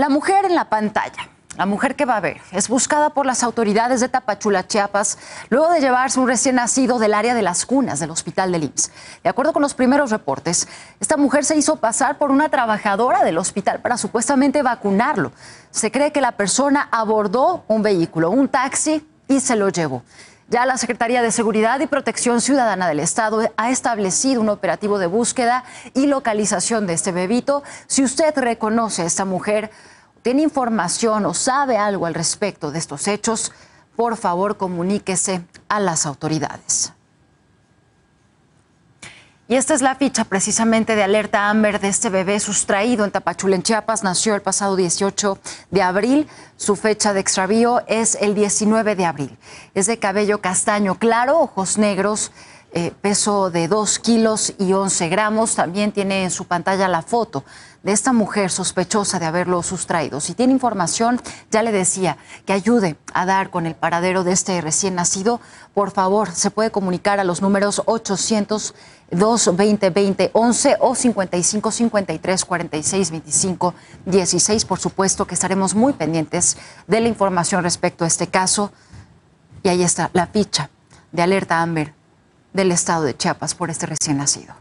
La mujer en la pantalla. La mujer que va a ver es buscada por las autoridades de Tapachula, Chiapas, luego de llevarse un recién nacido del área de las cunas del hospital de IMSS. De acuerdo con los primeros reportes, esta mujer se hizo pasar por una trabajadora del hospital para supuestamente vacunarlo. Se cree que la persona abordó un vehículo, un taxi, y se lo llevó. Ya la Secretaría de Seguridad y Protección Ciudadana del Estado ha establecido un operativo de búsqueda y localización de este bebito. Si usted reconoce a esta mujer, tiene información o sabe algo al respecto de estos hechos, por favor comuníquese a las autoridades. Y esta es la ficha precisamente de alerta Amber de este bebé sustraído en Tapachula, en Chiapas. Nació el pasado 18 de abril. Su fecha de extravío es el 19 de abril. Es de cabello castaño claro, ojos negros, eh, peso de 2 kilos y 11 gramos. También tiene en su pantalla la foto de esta mujer sospechosa de haberlo sustraído. Si tiene información, ya le decía, que ayude a dar con el paradero de este recién nacido, por favor, se puede comunicar a los números 800 220 11 o 55 53 46 25 16. Por supuesto que estaremos muy pendientes de la información respecto a este caso. Y ahí está la ficha de alerta Amber del estado de Chiapas por este recién nacido.